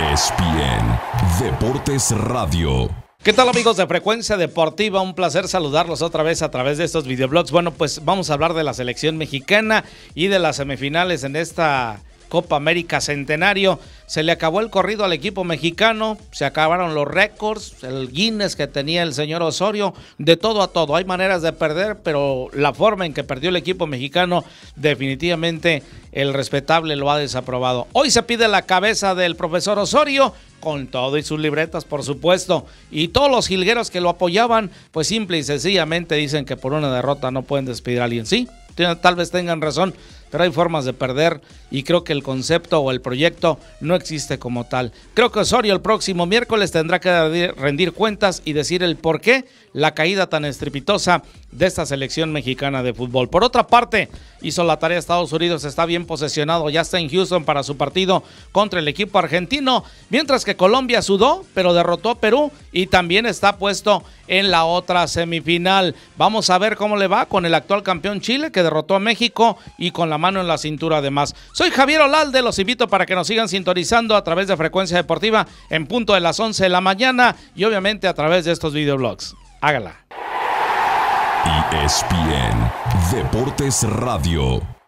ESPN Deportes Radio. ¿Qué tal amigos de Frecuencia Deportiva? Un placer saludarlos otra vez a través de estos videoblogs. Bueno, pues vamos a hablar de la selección mexicana y de las semifinales en esta Copa América Centenario. Se le acabó el corrido al equipo mexicano, se acabaron los récords, el Guinness que tenía el señor Osorio, de todo a todo. Hay maneras de perder, pero la forma en que perdió el equipo mexicano, definitivamente el respetable lo ha desaprobado. Hoy se pide la cabeza del profesor Osorio, con todo y sus libretas, por supuesto. Y todos los jilgueros que lo apoyaban, pues simple y sencillamente dicen que por una derrota no pueden despedir a alguien. Sí, tal vez tengan razón pero hay formas de perder y creo que el concepto o el proyecto no existe como tal. Creo que Osorio el próximo miércoles tendrá que rendir cuentas y decir el por qué la caída tan estrepitosa de esta selección mexicana de fútbol. Por otra parte, hizo la tarea Estados Unidos, está bien posesionado, ya está en Houston para su partido contra el equipo argentino, mientras que Colombia sudó, pero derrotó a Perú y también está puesto en la otra semifinal. Vamos a ver cómo le va con el actual campeón Chile que derrotó a México y con la mano en la cintura además. Soy Javier Olalde, los invito para que nos sigan sintonizando a través de Frecuencia Deportiva en punto de las 11 de la mañana y obviamente a través de estos videoblogs. Hágala. ESPN Deportes Radio.